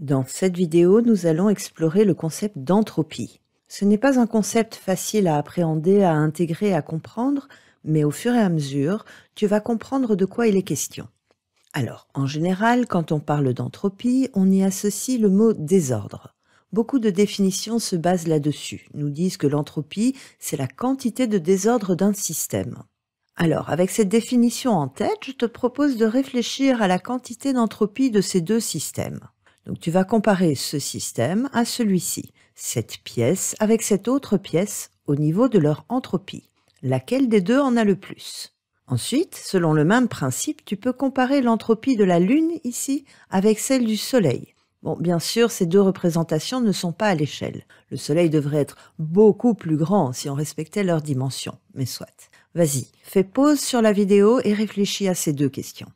Dans cette vidéo, nous allons explorer le concept d'entropie. Ce n'est pas un concept facile à appréhender, à intégrer, à comprendre, mais au fur et à mesure, tu vas comprendre de quoi il est question. Alors, en général, quand on parle d'entropie, on y associe le mot désordre. Beaucoup de définitions se basent là-dessus, nous disent que l'entropie, c'est la quantité de désordre d'un système. Alors, avec cette définition en tête, je te propose de réfléchir à la quantité d'entropie de ces deux systèmes. Donc tu vas comparer ce système à celui-ci, cette pièce avec cette autre pièce au niveau de leur entropie. Laquelle des deux en a le plus Ensuite, selon le même principe, tu peux comparer l'entropie de la Lune ici avec celle du Soleil. Bon, bien sûr, ces deux représentations ne sont pas à l'échelle. Le Soleil devrait être beaucoup plus grand si on respectait leurs dimensions, mais soit. Vas-y, fais pause sur la vidéo et réfléchis à ces deux questions.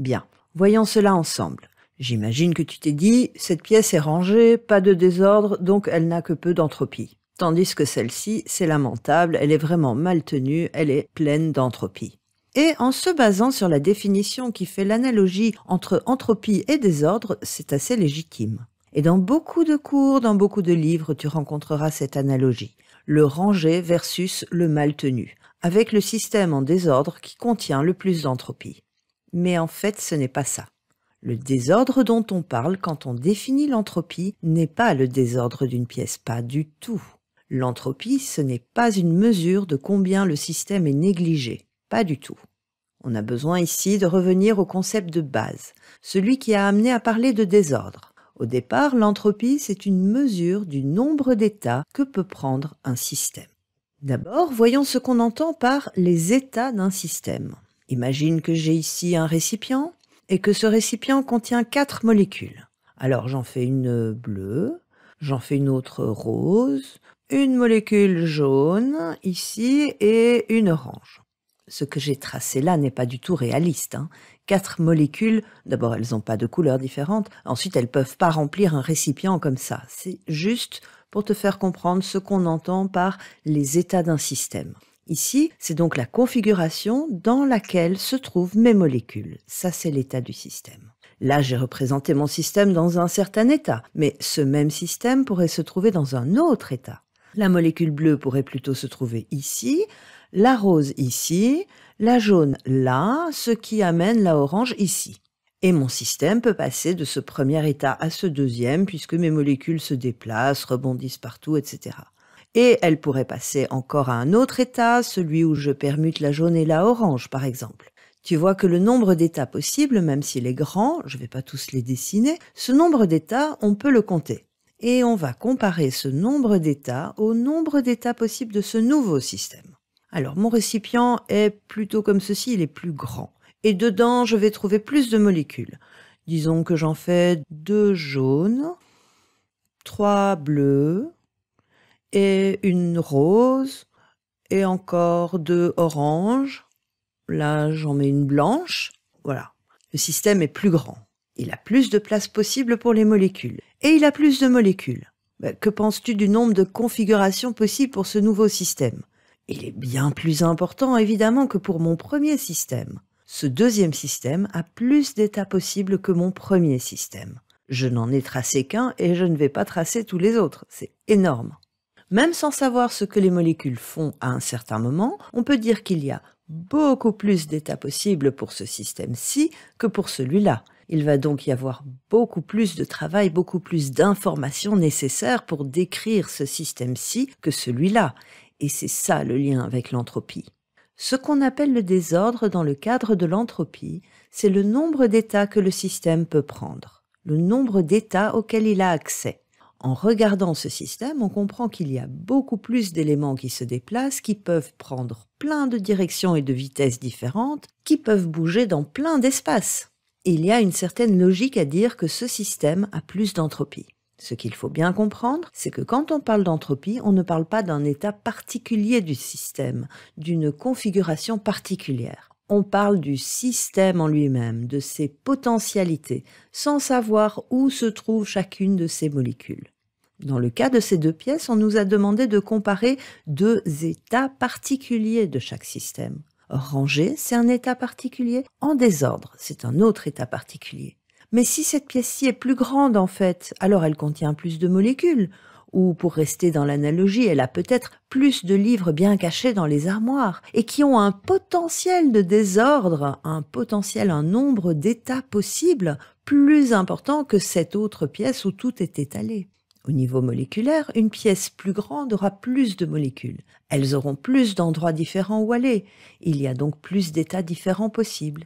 Bien, voyons cela ensemble. J'imagine que tu t'es dit, cette pièce est rangée, pas de désordre, donc elle n'a que peu d'entropie. Tandis que celle-ci, c'est lamentable, elle est vraiment mal tenue, elle est pleine d'entropie. Et en se basant sur la définition qui fait l'analogie entre entropie et désordre, c'est assez légitime. Et dans beaucoup de cours, dans beaucoup de livres, tu rencontreras cette analogie. Le rangé versus le mal tenu, avec le système en désordre qui contient le plus d'entropie. Mais en fait, ce n'est pas ça. Le désordre dont on parle quand on définit l'entropie n'est pas le désordre d'une pièce, pas du tout. L'entropie, ce n'est pas une mesure de combien le système est négligé, pas du tout. On a besoin ici de revenir au concept de base, celui qui a amené à parler de désordre. Au départ, l'entropie, c'est une mesure du nombre d'états que peut prendre un système. D'abord, voyons ce qu'on entend par les états d'un système. Imagine que j'ai ici un récipient, et que ce récipient contient quatre molécules. Alors j'en fais une bleue, j'en fais une autre rose, une molécule jaune ici et une orange. Ce que j'ai tracé là n'est pas du tout réaliste. Hein. Quatre molécules, d'abord elles n'ont pas de couleurs différentes, ensuite elles ne peuvent pas remplir un récipient comme ça. C'est juste pour te faire comprendre ce qu'on entend par les états d'un système. Ici, c'est donc la configuration dans laquelle se trouvent mes molécules. Ça, c'est l'état du système. Là, j'ai représenté mon système dans un certain état, mais ce même système pourrait se trouver dans un autre état. La molécule bleue pourrait plutôt se trouver ici, la rose ici, la jaune là, ce qui amène la orange ici. Et mon système peut passer de ce premier état à ce deuxième puisque mes molécules se déplacent, rebondissent partout, etc et elle pourrait passer encore à un autre état, celui où je permute la jaune et la orange par exemple. Tu vois que le nombre d'états possibles, même s'il est grand, je ne vais pas tous les dessiner, ce nombre d'états, on peut le compter. Et on va comparer ce nombre d'états au nombre d'états possibles de ce nouveau système. Alors mon récipient est plutôt comme ceci, il est plus grand. Et dedans, je vais trouver plus de molécules. Disons que j'en fais deux jaunes, trois bleus, et une rose et encore deux oranges. Là, j'en mets une blanche. Voilà. Le système est plus grand. Il a plus de place possible pour les molécules. Et il a plus de molécules. Bah, que penses-tu du nombre de configurations possibles pour ce nouveau système Il est bien plus important évidemment que pour mon premier système. Ce deuxième système a plus d'états possibles que mon premier système. Je n'en ai tracé qu'un et je ne vais pas tracer tous les autres. C'est énorme. Même sans savoir ce que les molécules font à un certain moment, on peut dire qu'il y a beaucoup plus d'états possibles pour ce système-ci que pour celui-là. Il va donc y avoir beaucoup plus de travail, beaucoup plus d'informations nécessaires pour décrire ce système-ci que celui-là. Et c'est ça le lien avec l'entropie. Ce qu'on appelle le désordre dans le cadre de l'entropie, c'est le nombre d'états que le système peut prendre, le nombre d'états auxquels il a accès. En regardant ce système, on comprend qu'il y a beaucoup plus d'éléments qui se déplacent, qui peuvent prendre plein de directions et de vitesses différentes, qui peuvent bouger dans plein d'espaces. Il y a une certaine logique à dire que ce système a plus d'entropie. Ce qu'il faut bien comprendre, c'est que quand on parle d'entropie, on ne parle pas d'un état particulier du système, d'une configuration particulière on parle du système en lui-même, de ses potentialités, sans savoir où se trouve chacune de ces molécules. Dans le cas de ces deux pièces, on nous a demandé de comparer deux états particuliers de chaque système. Ranger, c'est un état particulier. En désordre, c'est un autre état particulier. Mais si cette pièce-ci est plus grande en fait, alors elle contient plus de molécules ou pour rester dans l'analogie, elle a peut-être plus de livres bien cachés dans les armoires, et qui ont un potentiel de désordre, un potentiel, un nombre d'états possibles plus important que cette autre pièce où tout est étalé. Au niveau moléculaire, une pièce plus grande aura plus de molécules. Elles auront plus d'endroits différents où aller. Il y a donc plus d'états différents possibles.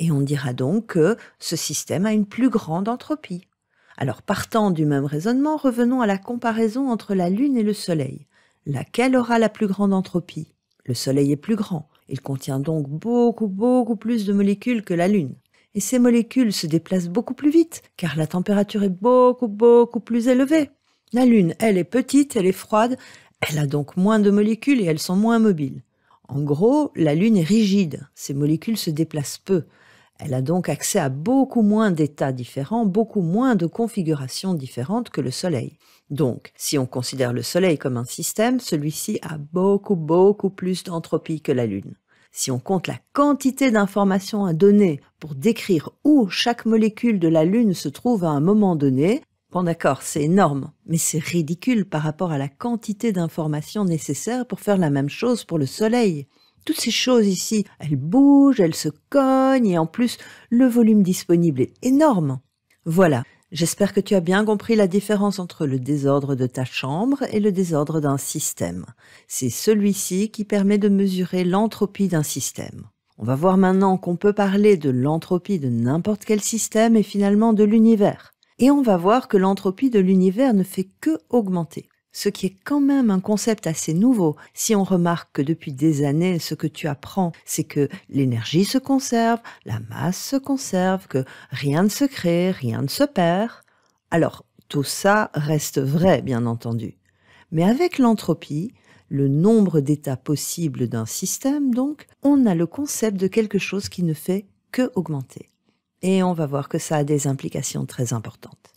Et on dira donc que ce système a une plus grande entropie. Alors partant du même raisonnement, revenons à la comparaison entre la Lune et le Soleil. Laquelle aura la plus grande entropie Le Soleil est plus grand, il contient donc beaucoup beaucoup plus de molécules que la Lune. Et ces molécules se déplacent beaucoup plus vite, car la température est beaucoup beaucoup plus élevée. La Lune, elle est petite, elle est froide, elle a donc moins de molécules et elles sont moins mobiles. En gros, la Lune est rigide, ses molécules se déplacent peu. Elle a donc accès à beaucoup moins d'états différents, beaucoup moins de configurations différentes que le Soleil. Donc, si on considère le Soleil comme un système, celui-ci a beaucoup, beaucoup plus d'entropie que la Lune. Si on compte la quantité d'informations à donner pour décrire où chaque molécule de la Lune se trouve à un moment donné, Bon d'accord, c'est énorme, mais c'est ridicule par rapport à la quantité d'informations nécessaires pour faire la même chose pour le Soleil. Toutes ces choses ici, elles bougent, elles se cognent et en plus, le volume disponible est énorme. Voilà, j'espère que tu as bien compris la différence entre le désordre de ta chambre et le désordre d'un système. C'est celui-ci qui permet de mesurer l'entropie d'un système. On va voir maintenant qu'on peut parler de l'entropie de n'importe quel système et finalement de l'univers. Et on va voir que l'entropie de l'univers ne fait que augmenter ce qui est quand même un concept assez nouveau. Si on remarque que depuis des années, ce que tu apprends, c'est que l'énergie se conserve, la masse se conserve, que rien ne se crée, rien ne se perd. Alors, tout ça reste vrai, bien entendu. Mais avec l'entropie, le nombre d'états possibles d'un système, donc, on a le concept de quelque chose qui ne fait que augmenter. Et on va voir que ça a des implications très importantes.